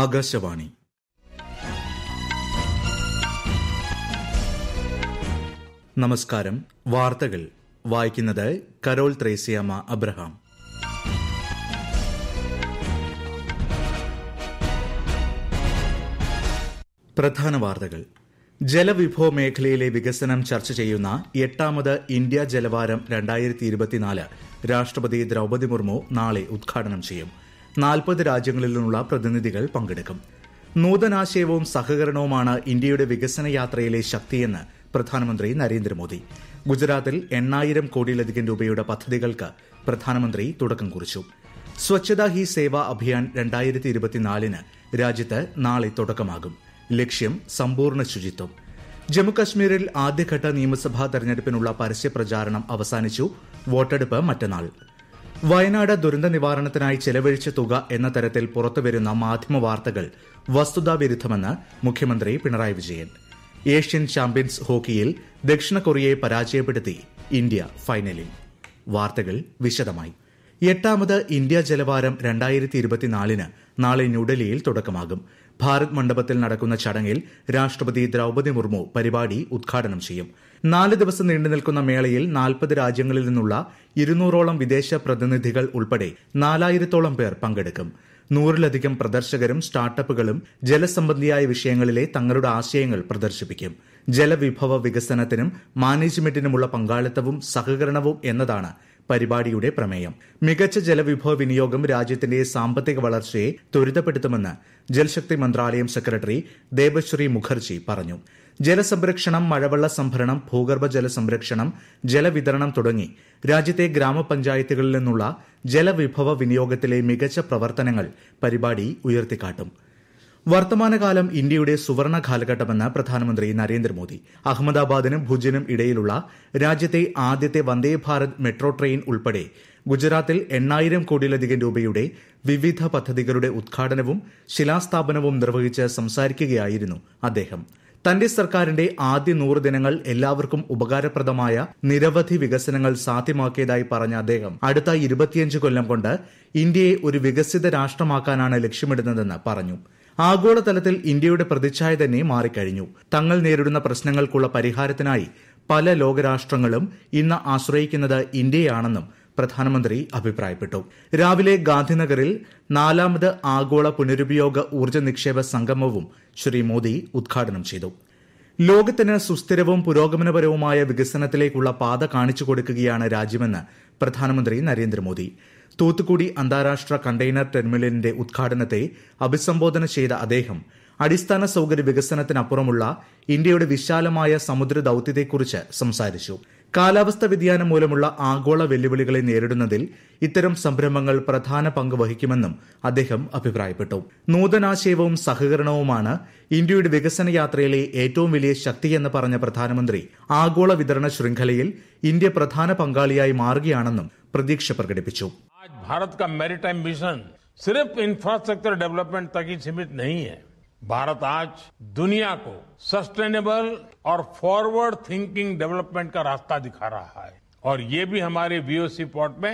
ആകാശവാണി നമസ്കാരം വാർത്തകൾ വായിക്കുന്നത് കരോൾ ത്രേസ്യാമ അബ്രഹാം പ്രധാന വാർത്തകൾ ജലവിഭവ മേഖലയിലെ വികസനം ചർച്ച ചെയ്യുന്ന എട്ടാമത് ഇന്ത്യ ജലവാരം രണ്ടായിരത്തി ഇരുപത്തിനാല് രാഷ്ട്രപതി ദ്രൗപദി മുർമു നാളെ ഉദ്ഘാടനം ചെയ്യും നാൽപ്പത് രാജ്യങ്ങളിൽ നിന്നുള്ള പ്രതിനിധികൾ പങ്കെടുക്കും നൂതനാശയവും സഹകരണവുമാണ് ഇന്ത്യയുടെ വികസന യാത്രയിലെ ശക്തിയെന്ന് പ്രധാനമന്ത്രി നരേന്ദ്രമോദി ഗുജറാത്തിൽ എണ്ണായിരം കോടിയിലധികം രൂപയുടെ പദ്ധതികൾക്ക് പ്രധാനമന്ത്രി തുടക്കം കുറിച്ചു സ്വച്ഛത ഹി സേവ അഭിയാൻ രണ്ടായിരത്തി ഇരുപത്തിനാലിന് രാജ്യത്ത് നാളെ തുടക്കമാകും ലക്ഷ്യം സമ്പൂർണ്ണ ശുചിത്വം ജമ്മുകശ്മീരിൽ ആദ്യഘട്ട നിയമസഭാ തെരഞ്ഞെടുപ്പിനുള്ള പരസ്യ പ്രചാരണം അവസാനിച്ചു വോട്ടെടുപ്പ് മറ്റന്നാൾ വയനാട് ദുരന്ത നിവാരണത്തിനായി ചെലവഴിച്ച തുക എന്ന തരത്തിൽ പുറത്തുവരുന്ന മാധ്യമ വാർത്തകൾ വസ്തുതാവിരുദ്ധമെന്ന് മുഖ്യമന്ത്രി പിണറായി വിജയൻ ഏഷ്യൻ ചാമ്പ്യൻസ് ഹോക്കിയിൽ ദക്ഷിണ കൊറിയയെ പരാജയപ്പെടുത്തി ഇന്ത്യ ഫൈനലിൽ വാർത്തകൾ വിശദമായി എട്ടാമത് ഇന്ത്യ ജലവാരം രണ്ടായിരത്തി ഇരുപത്തിനാലിന് നാളെ ന്യൂഡൽഹിയിൽ തുടക്കമാകും ഭാരത് മണ്ഡപത്തിൽ നടക്കുന്ന ചടങ്ങിൽ രാഷ്ട്രപതി ദ്രൌപതി മുർമു പരിപാടി ഉദ്ഘാടനം ചെയ്യും നാല് ദിവസം നീണ്ടുനിൽക്കുന്ന മേളയിൽ നാൽപ്പത് രാജ്യങ്ങളിൽ നിന്നുള്ള ഇരുന്നൂറോളം വിദേശ പ്രതിനിധികൾ ഉൾപ്പെടെ നാലായിരത്തോളം പേർ പങ്കെടുക്കും നൂറിലധികം പ്രദർശകരും സ്റ്റാർട്ടപ്പുകളും ജലസംബന്ധിയായ വിഷയങ്ങളിലെ തങ്ങളുടെ ആശയങ്ങൾ പ്രദർശിപ്പിക്കും ജലവിഭവ വികസനത്തിനും മാനേജ്മെന്റിനുമുള്ള പങ്കാളിത്തവും സഹകരണവും എന്നതാണ് പരിപാടിയുടെ പ്രമേയം മികച്ച ജലവിഭവ വിനിയോഗം രാജ്യത്തിന്റെ സാമ്പത്തിക വളർച്ചയെ ത്വരിതപ്പെടുത്തുമെന്ന് ജൽശക്തി മന്ത്രാലയം സെക്രട്ടറി ദേബശ്രീ മുഖർജി പറഞ്ഞു ജലസംരക്ഷണം മഴവെള്ള സംഭരണം ഭൂഗർഭ സംരക്ഷണം ജലവിതരണം തുടങ്ങി രാജ്യത്തെ ഗ്രാമപഞ്ചായത്തുകളിൽ നിന്നുള്ള ജലവിഭവ വിനിയോഗത്തിലെ മികച്ച പ്രവർത്തനങ്ങൾ പരിപാടി ഉയർത്തിക്കാട്ടും വർത്തമാനകാലം ഇന്ത്യയുടെ സുവർണ കാലഘട്ടമെന്ന് പ്രധാനമന്ത്രി നരേന്ദ്രമോദി അഹമ്മദാബാദിനും ഭുജിനും ഇടയിലുള്ള രാജ്യത്തെ ആദ്യത്തെ വന്ദേഭാരത് മെട്രോ ട്രെയിൻ ഉൾപ്പെടെ ഗുജറാത്തിൽ എണ്ണായിരം കോടിയിലധികം രൂപയുടെ വിവിധ പദ്ധതികളുടെ ഉദ്ഘാടനവും ശിലാസ്ഥാപനവും നിർവഹിച്ച് സംസാരിക്കുകയായിരുന്നു അദ്ദേഹം തന്റെ സർക്കാരിന്റെ ആദ്യ നൂറ് ദിനങ്ങൾ എല്ലാവർക്കും ഉപകാരപ്രദമായ നിരവധി വികസനങ്ങൾ സാധ്യമാക്കിയതായി പറഞ്ഞ അദ്ദേഹം അടുത്ത ഇരുപത്തിയഞ്ച് കൊല്ലം കൊണ്ട് ഇന്ത്യയെ ഒരു വികസിത രാഷ്ട്രമാക്കാനാണ് ലക്ഷ്യമിടുന്നതെന്ന് പറഞ്ഞു ആഗോളതലത്തിൽ ഇന്ത്യയുടെ പ്രതിച്ഛായ തന്നെ മാറിക്കഴിഞ്ഞു തങ്ങൾ നേരിടുന്ന പ്രശ്നങ്ങൾക്കുള്ള പരിഹാരത്തിനായി പല ലോകരാഷ്ട്രങ്ങളും ഇന്ന് ആശ്രയിക്കുന്നത് ഇന്ത്യയാണെന്നും പ്രധാനമന്ത്രി അഭിപ്രായപ്പെട്ടു രാവിലെ ഗാന്ധിനഗറിൽ നാലാമത് ആഗോള പുനരുപയോഗ ഊർജ്ജ നിക്ഷേപ സംഗമവും ശ്രീ മോദി ഉദ്ഘാടനം ചെയ്തു ലോകത്തിന് സുസ്ഥിരവും പുരോഗമനപരവുമായ വികസനത്തിലേക്കുള്ള പാത കാണിച്ചു കൊടുക്കുകയാണ് രാജ്യമെന്ന് പ്രധാനമന്ത്രി നരേന്ദ്രമോദി തൂത്തുക്കുടി അന്താരാഷ്ട്ര കണ്ടെയ്നർ ടെർമിനലിന്റെ ഉദ്ഘാടനത്തെ അഭിസംബോധന ചെയ്ത അദ്ദേഹം അടിസ്ഥാന സൌകര്യ വികസനത്തിനപ്പുറമുള്ള ഇന്ത്യയുടെ വിശാലമായ സമുദ്ര ദൌത്യത്തെക്കുറിച്ച് സംസാരിച്ചു കാലാവസ്ഥ വ്യതിയാനം മൂലമുള്ള ആഗോള വെല്ലുവിളികളെ നേരിടുന്നതിൽ ഇത്തരം സംരംഭങ്ങൾ പ്രധാന പങ്ക് വഹിക്കുമെന്നും അദ്ദേഹം അഭിപ്രായപ്പെട്ടു നൂതനാശയവും സഹകരണവുമാണ് ഇന്ത്യയുടെ വികസന യാത്രയിലെ ഏറ്റവും വലിയ ശക്തിയെന്ന് പറഞ്ഞ പ്രധാനമന്ത്രി ആഗോള വിതരണ ശൃംഖലയിൽ ഇന്ത്യ പ്രധാന പങ്കാളിയായി മാറുകയാണെന്നും പ്രതീക്ഷ പ്രകടിപ്പിച്ചു भारत का मैरिटाइम मिशन सिर्फ इंफ्रास्ट्रक्चर डेवलपमेंट तक ही सीमित नहीं है भारत आज दुनिया को सस्टेनेबल और फॉरवर्ड थिंकिंग डेवलपमेंट का रास्ता दिखा रहा है और ये भी हमारे वीओसी पोर्ट में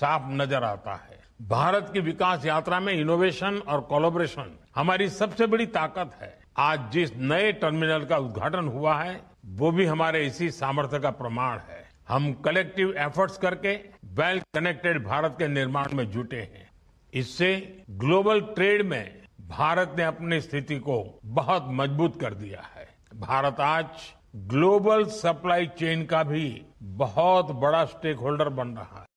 साफ नजर आता है भारत की विकास यात्रा में इनोवेशन और कोलोबरेशन हमारी सबसे बड़ी ताकत है आज जिस नए टर्मिनल का उद्घाटन हुआ है वो भी हमारे इसी सामर्थ्य का प्रमाण है हम कलेक्टिव एफर्ट्स करके वेल कनेक्टेड भारत के निर्माण में जुटे हैं इससे ग्लोबल ट्रेड में भारत ने अपनी स्थिति को बहुत मजबूत कर दिया है भारत आज ग्लोबल सप्लाई चेन का भी बहुत बड़ा स्टेक होल्डर बन रहा है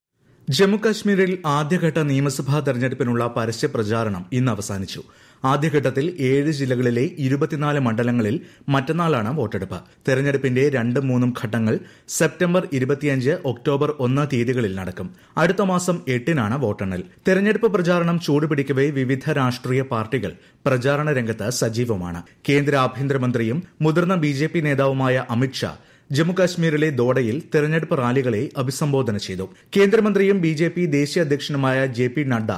ജമ്മു कश्मीर ആദ്യഘട്ട നിയമസഭാ തെരഞ്ഞെടുപ്പിനുള്ള പരസ്യ പ്രചാരണം ഇന്ന് അവസാനിച്ചു ആദ്യഘട്ടത്തിൽ ഏഴ് ജില്ലകളിലെ ഇരുപത്തിനാല് മണ്ഡലങ്ങളിൽ മറ്റന്നാളാണ് വോട്ടെടുപ്പ് തെരഞ്ഞെടുപ്പിന്റെ രണ്ടും മൂന്നും ഘട്ടങ്ങൾ സെപ്റ്റംബർ ഇരുപത്തിയഞ്ച് ഒക്ടോബർ ഒന്ന് തീയതികളിൽ നടക്കും അടുത്ത മാസം എട്ടിനാണ് വോട്ടെണ്ണൽ തെരഞ്ഞെടുപ്പ് പ്രചാരണം ചൂടുപിടിക്കവേ വിവിധ രാഷ്ട്രീയ പാർട്ടികൾ പ്രചാരണ രംഗത്ത് സജീവമാണ് കേന്ദ്ര ആഭ്യന്തരമന്ത്രിയും മുതിർന്ന ബിജെപി നേതാവുമായ അമിത് ഷാ ജമ്മുകാശ്മീരിലെ ദോഡയിൽ തെരഞ്ഞെടുപ്പ് റാലികളെ അഭിസംബോധന ചെയ്തു കേന്ദ്രമന്ത്രിയും ബിജെപി ദേശീയ അധ്യക്ഷനുമായ ജെ പി നഡ്ഡ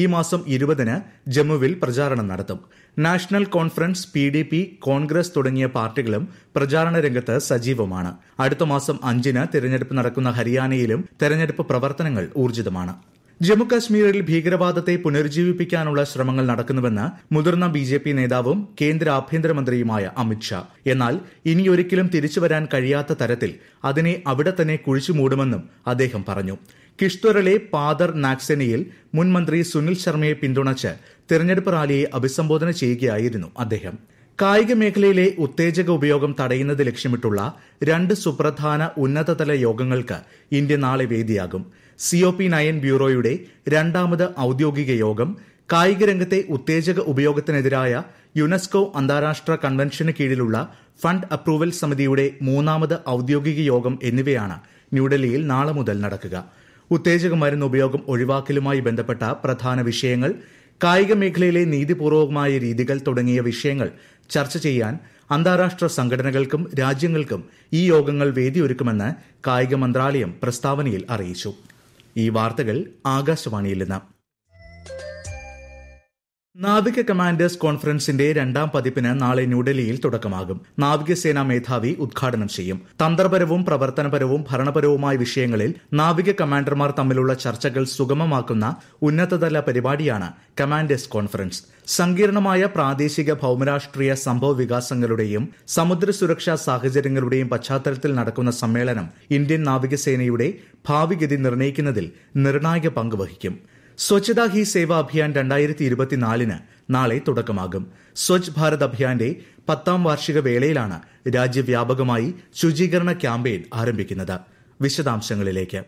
ഈ മാസം ഇരുപതിന് ജമ്മുവിൽ പ്രചാരണം നടത്തും നാഷണൽ കോൺഫറൻസ് പി ഡി പി കോൺഗ്രസ് തുടങ്ങിയ പാർട്ടികളും പ്രചാരണ രംഗത്ത് സജീവമാണ് അടുത്ത മാസം അഞ്ചിന് തിരഞ്ഞെടുപ്പ് നടക്കുന്ന ഹരിയാനയിലും തെരഞ്ഞെടുപ്പ് പ്രവർത്തനങ്ങൾ ഊർജിതമാണ് ജമ്മുകാശ്മീരിൽ ഭീകരവാദത്തെ പുനരുജ്ജീവിപ്പിക്കാനുള്ള ശ്രമങ്ങൾ നടക്കുന്നുവെന്ന് മുതിർന്ന ബി ജെ പി നേതാവും കേന്ദ്ര ആഭ്യന്തരമന്ത്രിയുമായ അമിത്ഷാ എന്നാൽ ഇനിയൊരിക്കലും തിരിച്ചുവരാൻ കഴിയാത്ത തരത്തിൽ അതിനെ അവിടെ തന്നെ കുഴിച്ചുമൂടുമെന്നും മൂടുമെന്നും അദ്ദേഹം പറഞ്ഞു കിഷ്ത്വറിലെ പാദർ നാക്സെനയിൽ മുൻമന്ത്രി സുനിൽ ശർമ്മയെ പിന്തുണച്ച് തെരഞ്ഞെടുപ്പ് റാലിയെ അഭിസംബോധന ചെയ്യുകയായിരുന്നു അദ്ദേഹം കായിക മേഖലയിലെ ഉത്തേജക ഉപയോഗം തടയുന്നത് ലക്ഷ്യമിട്ടുള്ള രണ്ട് സുപ്രധാന ഉന്നതതല യോഗങ്ങൾക്ക് ഇന്ത്യ നാളെ വേദിയാകും സിഒപി നയൻ ബ്യൂറോയുടെ രണ്ടാമത് ഔദ്യോഗിക യോഗം കായിക രംഗത്തെ ഉത്തേജക ഉപയോഗത്തിനെതിരായ യുനെസ്കോ അന്താരാഷ്ട്ര കൺവെൻഷന് കീഴിലുള്ള ഫണ്ട് അപ്രൂവൽ സമിതിയുടെ മൂന്നാമത് ഔദ്യോഗിക യോഗം എന്നിവയാണ് ന്യൂഡൽഹിയിൽ നാളെ മുതൽ നടക്കുക ഉത്തേജക മരുന്ന് ഉപയോഗം ഒഴിവാക്കലുമായി ബന്ധപ്പെട്ട പ്രധാന വിഷയങ്ങൾ കായിക മേഖലയിലെ നീതിപൂർവകമായ രീതികൾ തുടങ്ങിയ വിഷയങ്ങൾ ചർച്ച ചെയ്യാൻ അന്താരാഷ്ട്ര സംഘടനകൾക്കും രാജ്യങ്ങൾക്കും ഈ യോഗങ്ങൾ വേദിയൊരുക്കുമെന്ന് കായിക മന്ത്രാലയം പ്രസ്താവനയിൽ അറിയിച്ചു ഈ വാർത്തകൾ ആകാശവാണിയിൽ നാവിക കമാൻഡേഴ്സ് കോൺഫറൻസിന്റെ രണ്ടാം പതിപ്പിന് നാളെ ന്യൂഡൽഹിയിൽ തുടക്കമാകും നാവികസേനാ മേധാവി ഉദ്ഘാടനം ചെയ്യും തന്ത്രപരവും പ്രവർത്തനപരവും ഭരണപരവുമായ വിഷയങ്ങളിൽ നാവിക കമാൻഡർമാർ തമ്മിലുള്ള ചർച്ചകൾ സുഗമമാക്കുന്ന ഉന്നതതല പരിപാടിയാണ് കമാൻഡേഴ്സ് കോൺഫറൻസ് സങ്കീർണമായ പ്രാദേശിക ഭൌമരാഷ്ട്രീയ സംഭവ വികാസങ്ങളുടെയും സമുദ്ര സുരക്ഷാ സാഹചര്യങ്ങളുടെയും പശ്ചാത്തലത്തിൽ നടക്കുന്ന സമ്മേളനം ഇന്ത്യൻ നാവികസേനയുടെ ഭാവിഗതി നിർണ്ണയിക്കുന്നതിൽ നിർണായക പങ്ക് വഹിക്കും സ്വച്ഛത ഹി സേവ അഭിയാൻ രണ്ടായിരത്തി ഇരുപത്തിനാലിന് നാളെ തുടക്കമാകും സ്വച്ഛ് ഭാരത് അഭിയാന്റെ പത്താം വാർഷിക വേളയിലാണ് രാജ്യവ്യാപകമായി ശുചീകരണ ക്യാമ്പയിൻ ആരംഭിക്കുന്നത് വിശദാംശങ്ങളിലേക്ക്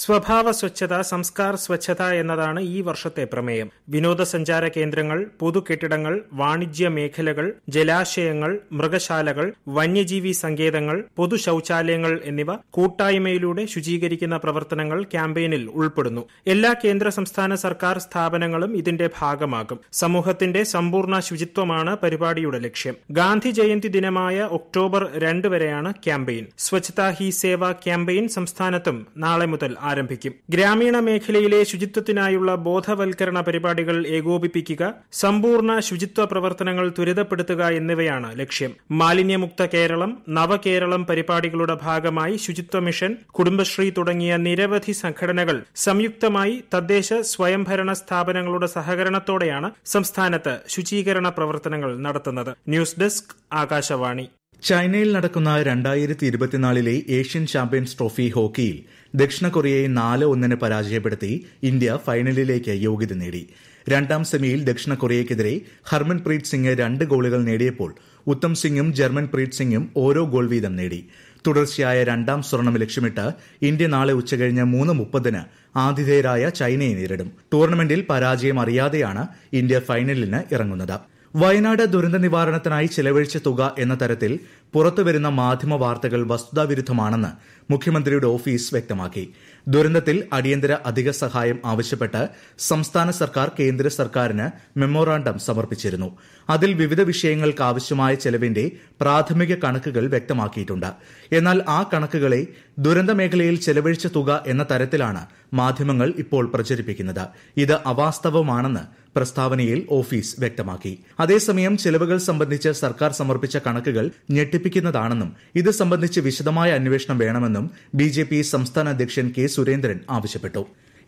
സ്വഭാവ സ്വച്ഛത സംസ്കാർ സ്വച്ഛത എന്നതാണ് ഈ വർഷത്തെ പ്രമേയം വിനോദസഞ്ചാര കേന്ദ്രങ്ങൾ പൊതു കെട്ടിടങ്ങൾ വാണിജ്യ മേഖലകൾ ജലാശയങ്ങൾ മൃഗശാലകൾ വന്യജീവി സങ്കേതങ്ങൾ പൊതു ശൌചാലയങ്ങൾ എന്നിവ കൂട്ടായ്മയിലൂടെ ശുചീകരിക്കുന്ന പ്രവർത്തനങ്ങൾ ക്യാമ്പയിനിൽ ഉൾപ്പെടുന്നു എല്ലാ കേന്ദ്ര സംസ്ഥാന സർക്കാർ സ്ഥാപനങ്ങളും ഇതിന്റെ ഭാഗമാകും സമൂഹത്തിന്റെ സമ്പൂർണ്ണ ശുചിത്വമാണ് പരിപാടിയുടെ ലക്ഷ്യം ഗാന്ധി ജയന്തി ദിനമായ ഒക്ടോബർ രണ്ട് വരെയാണ് ക്യാമ്പയിൻ സ്വച്ഛതാ ഹി സേവ ക്യാമ്പയിൻ സംസ്ഥാനത്തും നാളെ മുതൽ ആരംഭിക്കും ഗ്രാമീണ മേഖലയിലെ ശുചിത്വത്തിനായുള്ള ബോധവൽക്കരണ പരിപാടികൾ ഏകോപിപ്പിക്കുക സമ്പൂർണ്ണ ശുചിത്വ പ്രവർത്തനങ്ങൾ ത്വരിതപ്പെടുത്തുക എന്നിവയാണ് ലക്ഷ്യം മാലിന്യമുക്ത കേരളം നവകേരളം പരിപാടികളുടെ ഭാഗമായി ശുചിത്വ മിഷൻ കുടുംബശ്രീ തുടങ്ങിയ നിരവധി സംഘടനകൾ സംയുക്തമായി തദ്ദേശ സ്വയംഭരണ സ്ഥാപനങ്ങളുടെ സഹകരണത്തോടെയാണ് സംസ്ഥാനത്ത് ശുചീകരണ പ്രവർത്തനങ്ങൾ നടത്തുന്നത് ന്യൂസ് ഡെസ്ക് ആകാശവാണി ചൈനയിൽ നടക്കുന്ന രണ്ടായിരത്തി ഇരുപത്തിനാലിലെ ഏഷ്യൻ ചാമ്പ്യൻസ് ട്രോഫി ഹോക്കിയിൽ ദക്ഷിണ കൊറിയയെ നാല് ഒന്നിന് പരാജയപ്പെടുത്തി ഇന്ത്യ ഫൈനലിലേക്ക് യോഗ്യത നേടി രണ്ടാം സെമിയിൽ ദക്ഷിണ കൊറിയയ്ക്കെതിരെ പ്രീത് സിംഗ് രണ്ട് ഗോളുകൾ നേടിയപ്പോൾ ഉത്തം സിംഗും ജർമ്മൻ പ്രീത് സിംഗും ഓരോ ഗോൾ വീതം നേടി തുടർച്ചയായ രണ്ടാം സ്വർണം ലക്ഷ്യമിട്ട് ഇന്ത്യ നാളെ ഉച്ചകഴിഞ്ഞ് മൂന്ന് മുപ്പതിന് ആതിഥേയരായ ചൈനയെ നേരിടും ടൂർണമെന്റിൽ പരാജയം അറിയാതെയാണ് ഇന്ത്യ ഫൈനലിന് ഇറങ്ങുന്നത് വയനാട് ദുരന്ത നിവാരണത്തിനായി ചെലവഴിച്ച തുക എന്ന തരത്തിൽ പുറത്തുവരുന്ന മാധ്യമ വാർത്തകൾ വസ്തുതാവിരുദ്ധമാണെന്ന് മുഖ്യമന്ത്രിയുടെ ഓഫീസ് വ്യക്തമാക്കി ദുരന്തത്തിൽ അടിയന്തര അധിക സഹായം ആവശ്യപ്പെട്ട് സംസ്ഥാന സർക്കാർ കേന്ദ്ര സർക്കാരിന് മെമ്മോറാണ്ടം സമർപ്പിച്ചിരുന്നു അതിൽ വിവിധ വിഷയങ്ങൾക്ക് ആവശ്യമായ ചെലവിന്റെ പ്രാഥമിക കണക്കുകൾ വ്യക്തമാക്കിയിട്ടുണ്ട് എന്നാൽ ആ കണക്കുകളെ ദുരന്ത മേഖലയിൽ ചെലവഴിച്ച തുക എന്ന തരത്തിലാണ് മാധ്യമങ്ങൾ ഇപ്പോൾ പ്രചരിപ്പിക്കുന്നത് ഇത് അവാസ്തവമാണെന്ന് പ്രസ്താവനയിൽ ഓഫീസ് വ്യക്തമാക്കി അതേസമയം ചെലവുകൾ സംബന്ധിച്ച് സർക്കാർ സമർപ്പിച്ച കണക്കുകൾ ഞെട്ടിപ്പിക്കുന്നതാണെന്നും ഇത് സംബന്ധിച്ച് വിശദമായ അന്വേഷണം വേണമെന്നും ബിജെപി സംസ്ഥാന അധ്യക്ഷൻ കെ സുരേന്ദ്രൻ ആവശ്യപ്പെട്ടു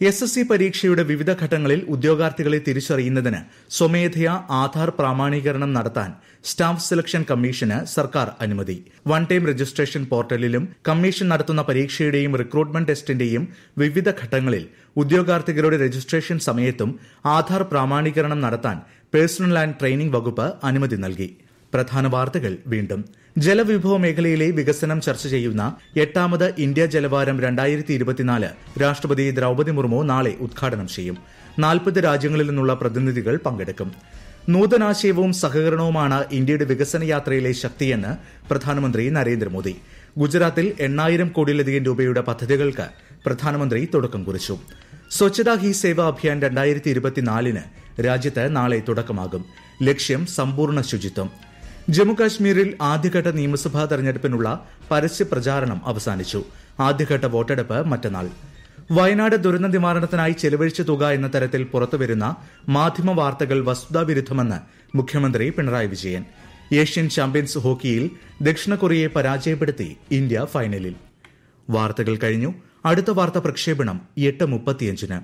എസ് എസ് സി പരീക്ഷയുടെ വിവിധ ഘട്ടങ്ങളിൽ ഉദ്യോഗാർത്ഥികളെ തിരിച്ചറിയുന്നതിന് സ്വമേധയാ ആധാർ പ്രാമാണീകരണം നടത്താൻ സ്റ്റാഫ് സെലക്ഷൻ കമ്മീഷന് സർക്കാർ അനുമതി വൺ ടൈം രജിസ്ട്രേഷൻ പോർട്ടലിലും കമ്മീഷൻ നടത്തുന്ന പരീക്ഷയുടെയും റിക്രൂട്ട്മെന്റ് ടെസ്റ്റിന്റെയും വിവിധ ഘട്ടങ്ങളിൽ ഉദ്യോഗാർത്ഥികളുടെ രജിസ്ട്രേഷൻ സമയത്തും ആധാർ പ്രാമാണീകരണം നടത്താൻ പേഴ്സണൽ ആൻഡ് ട്രെയിനിംഗ് വകുപ്പ് അനുമതി നൽകി പ്രധാന വാർത്തകൾ വീണ്ടും ജലവിഭവ മേഖലയിലെ വികസനം ചർച്ച ചെയ്യുന്ന എട്ടാമത് ഇന്ത്യ ജലവാരം രണ്ടായിരത്തി ഇരുപത്തിനാല് രാഷ്ട്രപതി ദ്രൌപതി മുർമു നാളെ ഉദ്ഘാടനം ചെയ്യും നാൽപ്പത് രാജ്യങ്ങളിൽ നിന്നുള്ള പ്രതിനിധികൾ പങ്കെടുക്കും നൂതനാശയവും സഹകരണവുമാണ് ഇന്ത്യയുടെ വികസന യാത്രയിലെ ശക്തിയെന്ന് പ്രധാനമന്ത്രി നരേന്ദ്രമോദി ഗുജറാത്തിൽ എണ്ണായിരം കോടിയിലധികം രൂപയുടെ പദ്ധതികൾക്ക് പ്രധാനമന്ത്രി തുടക്കം കുറിച്ചു സ്വച്ഛതാ ഹി സേവ അഭിയാൻ രണ്ടായിരത്തി ഇരുപത്തിനാലിന് രാജ്യത്ത് നാളെ തുടക്കമാകും ലക്ഷ്യം സമ്പൂർണ്ണ ശുചിത്വം ജമ്മുകാശ്മീരിൽ ആദ്യഘട്ട നിയമസഭാ തെരഞ്ഞെടുപ്പിനുള്ള പരസ്യ പ്രചാരണം അവസാനിച്ചു ആദ്യഘട്ട വോട്ടെടുപ്പ് മറ്റന്നാൾ വയനാട് ദുരന്ത നിവാരണത്തിനായി ചെലവഴിച്ച തുക എന്ന തരത്തിൽ പുറത്തുവരുന്ന മാധ്യമ വാർത്തകൾ വസ്തുതാവിരുദ്ധമെന്ന് മുഖ്യമന്ത്രി പിണറായി വിജയൻ ഏഷ്യൻ ചാമ്പ്യൻസ് ഹോക്കിയിൽ ദക്ഷിണ കൊറിയയെ പരാജയപ്പെടുത്തി ഇന്ത്യ ഫൈനലിൽ വാർത്തകൾ കഴിഞ്ഞു അടുത്ത വാർത്ത പ്രക്ഷേപണം എട്ട് മുപ്പത്തിയഞ്ചിന്